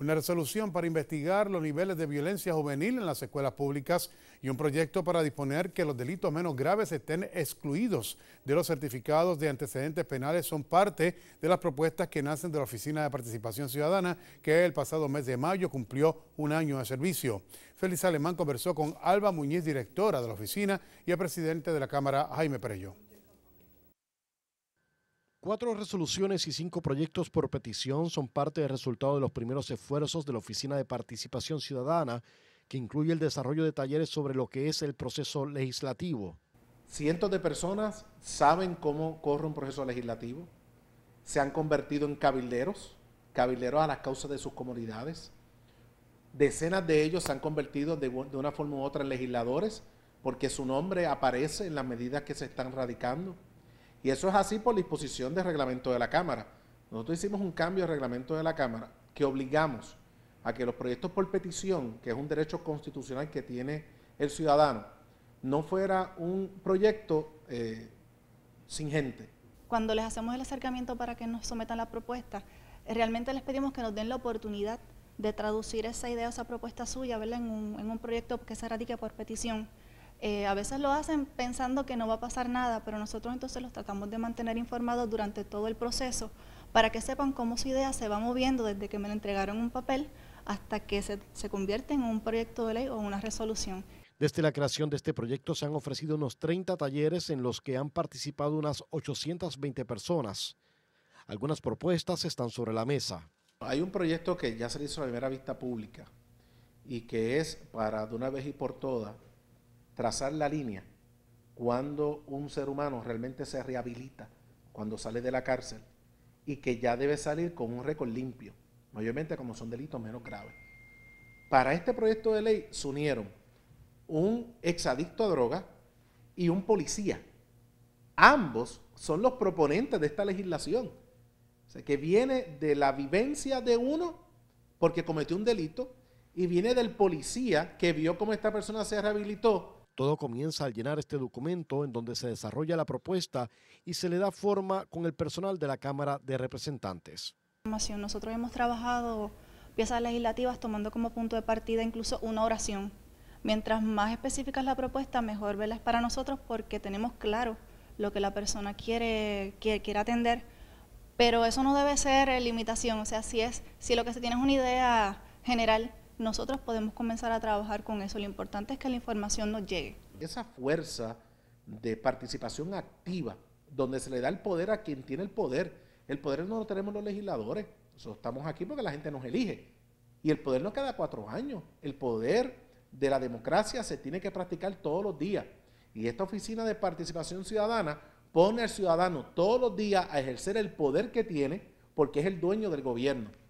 una resolución para investigar los niveles de violencia juvenil en las escuelas públicas y un proyecto para disponer que los delitos menos graves estén excluidos de los certificados de antecedentes penales son parte de las propuestas que nacen de la Oficina de Participación Ciudadana que el pasado mes de mayo cumplió un año de servicio. Félix Alemán conversó con Alba Muñiz, directora de la oficina, y el presidente de la Cámara, Jaime Perello. Cuatro resoluciones y cinco proyectos por petición son parte del resultado de los primeros esfuerzos de la Oficina de Participación Ciudadana, que incluye el desarrollo de talleres sobre lo que es el proceso legislativo. Cientos de personas saben cómo corre un proceso legislativo, se han convertido en cabilderos, cabilderos a las causas de sus comunidades. Decenas de ellos se han convertido de, una forma u otra en legisladores porque su nombre aparece en las medidas que se están radicando y eso es así por disposición del reglamento de la Cámara. Nosotros hicimos un cambio de reglamento de la Cámara que obligamos a que los proyectos por petición, que es un derecho constitucional que tiene el ciudadano, no fuera un proyecto eh, sin gente. Cuando les hacemos el acercamiento para que nos sometan la propuesta, realmente les pedimos que nos den la oportunidad de traducir esa idea, esa propuesta suya, verla En, un, en un proyecto que se radique por petición eh, a veces lo hacen pensando que no va a pasar nada, pero nosotros entonces los tratamos de mantener informados durante todo el proceso para que sepan cómo su idea se va moviendo desde que me la entregaron un papel hasta que se, convierte en un proyecto de ley o una resolución. Desde la creación de este proyecto se han ofrecido unos 30 talleres en los que han participado unas 820 personas. Algunas propuestas están sobre la mesa. Hay un proyecto que ya se hizo a la primera vista pública y que es para de una vez y por todas trazar la línea cuando un ser humano realmente se rehabilita, cuando sale de la cárcel y que ya debe salir con un récord limpio, mayormente como son delitos menos graves. Para este proyecto de ley se unieron un exadicto a droga y un policía. Ambos son los proponentes de esta legislación, que viene de la vivencia de uno porque cometió un delito y viene del policía que vio cómo esta persona se rehabilitó todo comienza al llenar este documento en donde se desarrolla la propuesta y se le da forma con el personal de la Cámara de Representantes. Nosotros hemos trabajado piezas legislativas tomando como punto de partida incluso una oración. Mientras más específica es la propuesta, mejor velas para nosotros porque tenemos claro lo que la persona quiere, quiere, quiere atender. Pero eso no debe ser eh, limitación, o sea, si, es, si lo que se tiene es una idea general, nosotros podemos comenzar a trabajar con eso. Lo importante es que la información nos llegue. Esa fuerza de participación activa, donde se le da el poder a quien tiene el poder. El poder no lo tenemos los legisladores. estamos aquí porque la gente nos elige. Y el poder no cada cuatro años. El poder de la democracia se tiene que practicar todos los días. Y esta oficina de participación ciudadana pone al ciudadano todos los días a ejercer el poder que tiene porque es el dueño del gobierno.